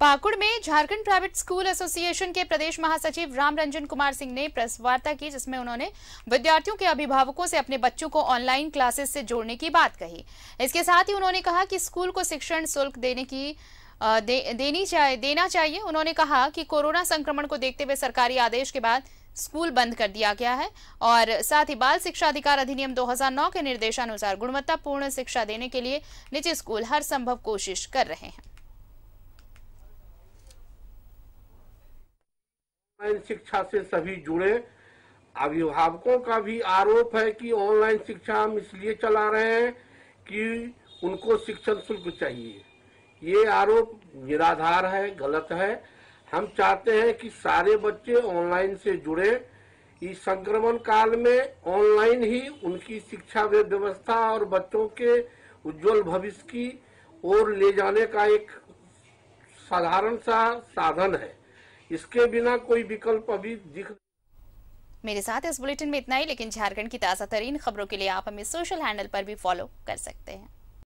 पाकुड़ में Jharkhand private school association के प्रदेश महासचिव राम रंजन कुमार सिंह ने प्रेस वार्ता की जिसमें उन्होंने विद्यार्थियों के अभिभावकों से अपने बच्चों को ऑनलाइन क्लासेस से जोड़ने की बात कही इसके साथ ही उन्होंने कहा कि स्कूल को शिक्षण शुल्क देने की दे, देनी चाहिए देना चाहिए उन्होंने कहा कि कोरोना संक्रमण को देखते हुए सरकारी आदेश के बाद स्कूल बंद कर दिया गया है और साथ ही बाल शिक्षा अधिकार अधिनियम 2009 के निर्देशानुसार गुणवत्तापूर्ण शिक्षा देने के लिए निजी स्कूल हर संभव कोशिश कर रहे हैं ऑनलाइन शिक्षा से सभी जुड़े अभिभावकों का भी आरोप है कि ऑनलाइन शिक्षा हम इसलिए चला रहे हैं कि उनको शिक्षण शुल्क चाहिए ये आरोप निराधार है गलत है हम चाहते हैं कि सारे बच्चे ऑनलाइन से जुड़े इस संक्रमण काल में ऑनलाइन ही उनकी शिक्षा व्यवस्था और बच्चों के उज्जवल भविष्य की ओर ले जाने का एक साधारण सा साधन है इसके बिना कोई विकल्प अभी दिख मेरे साथ इस बुलेटिन में इतना ही लेकिन झारखंड की ताज़ा तरीन खबरों के लिए आप हमें सोशल हैंडल पर भी फॉलो कर सकते हैं